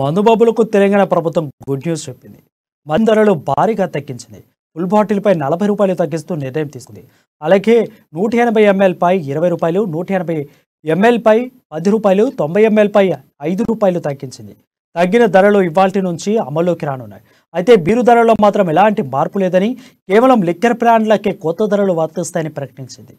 మనుబాబులకు తెలంగాణ ప్రభుత్వం good news చెప్పింది మందరలు ధరలు భారీగా తగ్గించింది ఫుల్ బాటిల్పై నలభై రూపాయలు తగ్గిస్తూ నిర్ణయం తీసుకుంది అలాగే నూట ఎనభై ఎంఎల్పై ఇరవై రూపాయలు నూట ఎనభై ఎంఎల్పై పది రూపాయలు తొంభై ఎంఎల్పై ఐదు రూపాయలు తగ్గించింది తగ్గిన ధరలు ఇవాల్టి నుంచి అమల్లోకి రానున్నాయి అయితే బీరు ధరల్లో మాత్రం ఎలాంటి మార్పు లేదని కేవలం లిక్కర్ బ్రాండ్లకే కొత్త ధరలు వర్తిస్తాయని ప్రకటించింది